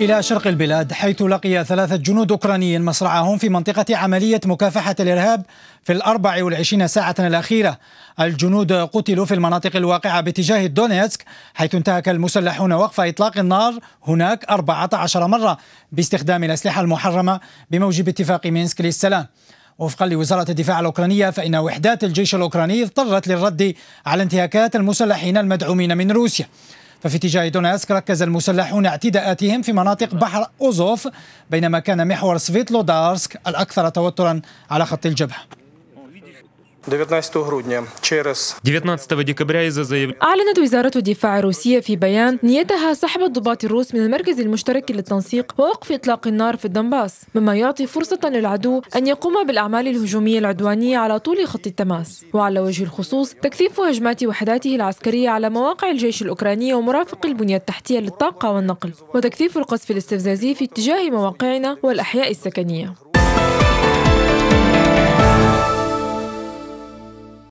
إلى شرق البلاد حيث لقي ثلاثة جنود أوكرانيين مصرعهم في منطقة عملية مكافحة الإرهاب في الأربع والعشرين ساعة الأخيرة الجنود قتلوا في المناطق الواقعة باتجاه دونيتسك حيث انتهك المسلحون وقف إطلاق النار هناك 14 مرة باستخدام الأسلحة المحرمة بموجب اتفاق مينسك للسلام وفقا لوزارة الدفاع الأوكرانية فإن وحدات الجيش الأوكراني اضطرت للرد على انتهاكات المسلحين المدعومين من روسيا ففي اتجاه دونيسك ركز المسلحون اعتداءاتهم في مناطق بحر أوزوف بينما كان محور سفيتلودارسك الأكثر توترا على خط الجبهة 19 грудня через 19 декабря إذا زي أعلنت وزارة الدفاع الروسية في بيان نيتها سحب الضباط الروس من المركز المشترك للتنسيق ووقف إطلاق النار في الدنباس مما يعطي فرصة للعدو أن يقوم بالأعمال الهجومية العدوانية على طول خط التماس وعلى وجه الخصوص تكثيف هجمات وحداته العسكرية على مواقع الجيش الأوكراني ومرافق البنية التحتية للطاقة والنقل وتكثيف القصف الاستفزازي في اتجاه مواقعنا والأحياء السكنية